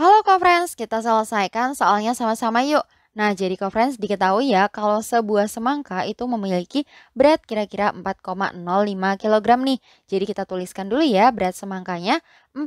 Halo co-friends, kita selesaikan soalnya sama-sama yuk. Nah, jadi co-friends diketahui ya kalau sebuah semangka itu memiliki berat kira-kira 4,05 kg nih. Jadi kita tuliskan dulu ya berat semangkanya 4,05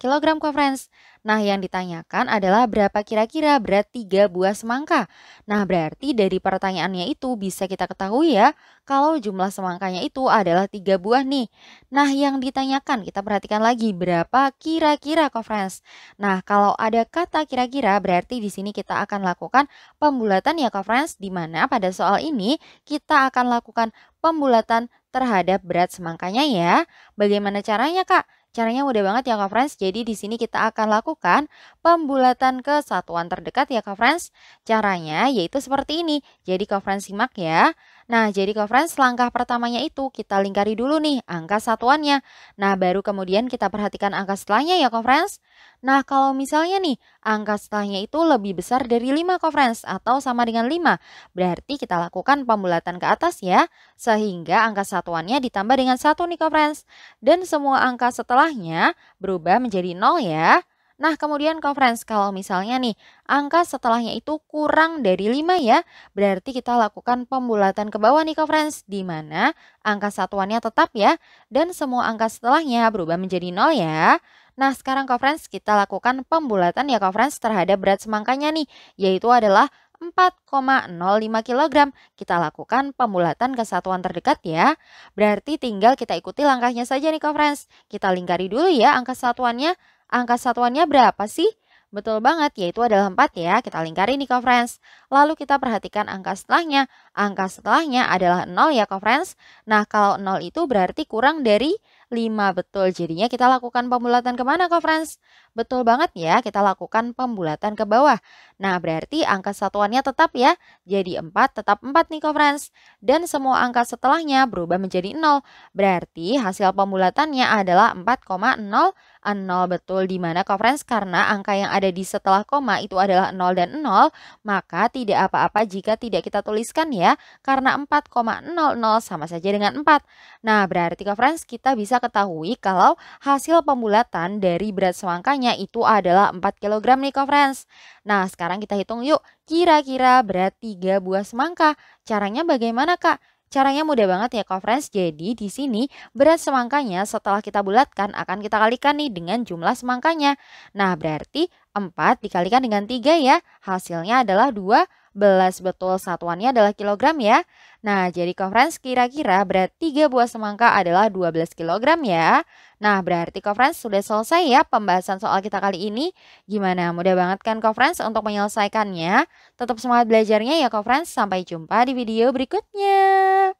kg kok friends. Nah yang ditanyakan adalah berapa kira-kira berat 3 buah semangka. Nah berarti dari pertanyaannya itu bisa kita ketahui ya kalau jumlah semangkanya itu adalah 3 buah nih. Nah yang ditanyakan kita perhatikan lagi berapa kira-kira kok friends. Nah kalau ada kata kira-kira berarti di sini kita akan lakukan pembulatan ya kok friends. Dimana pada soal ini kita akan lakukan pembulatan terhadap berat semangkanya ya. Bagaimana caranya kak? Caranya mudah banget ya Kak Friends. Jadi di sini kita akan lakukan pembulatan ke satuan terdekat ya Kak Friends. Caranya yaitu seperti ini. Jadi Kak Friends simak ya. Nah, jadi ke friends, langkah pertamanya itu kita lingkari dulu nih angka satuannya. Nah, baru kemudian kita perhatikan angka setelahnya ya ke friends. Nah, kalau misalnya nih angka setelahnya itu lebih besar dari 5 ke friends atau sama dengan 5, berarti kita lakukan pembulatan ke atas ya, sehingga angka satuannya ditambah dengan satu nih ke friends. Dan semua angka setelahnya berubah menjadi nol ya. Nah, kemudian conference kalau misalnya nih angka setelahnya itu kurang dari 5 ya, berarti kita lakukan pembulatan ke bawah nih conference di mana angka satuannya tetap ya dan semua angka setelahnya berubah menjadi nol ya. Nah, sekarang conference kita lakukan pembulatan ya conference terhadap berat semangkanya nih, yaitu adalah 4,05 kg. Kita lakukan pembulatan ke satuan terdekat ya. Berarti tinggal kita ikuti langkahnya saja nih conference. Kita lingkari dulu ya angka satuannya Angka satuannya berapa sih? Betul banget, yaitu adalah 4 ya. Kita lingkari nih, Friends. Lalu kita perhatikan angka setelahnya. Angka setelahnya adalah 0 ya, Friends. Nah, kalau 0 itu berarti kurang dari 5 betul. Jadinya kita lakukan pembulatan kemana kok friends? Betul banget ya, kita lakukan pembulatan ke bawah. Nah berarti angka satuannya tetap ya, jadi 4 tetap 4 nih kok friends Dan semua angka setelahnya berubah menjadi 0. Berarti hasil pembulatannya adalah nol nol betul dimana mana friends? karena angka yang ada di setelah koma itu adalah 0 dan 0 maka tidak apa-apa jika tidak kita tuliskan ya karena 4,00 sama saja dengan 4. Nah berarti kok friends kita bisa bisa ketahui kalau hasil pembulatan dari berat semangkanya itu adalah 4 kg nih kok friends. Nah sekarang kita hitung yuk kira-kira berat 3 buah semangka. Caranya bagaimana kak? Caranya mudah banget ya conference. Jadi di sini berat semangkanya setelah kita bulatkan akan kita kalikan nih dengan jumlah semangkanya. Nah berarti 4 dikalikan dengan 3 ya. Hasilnya adalah 2 betul satuannya adalah kilogram ya. Nah, jadi conference kira-kira berat 3 buah semangka adalah 12 kilogram ya. Nah, berarti conference sudah selesai ya pembahasan soal kita kali ini. Gimana? Mudah banget kan conference untuk menyelesaikannya? Tetap semangat belajarnya ya conference. Sampai jumpa di video berikutnya.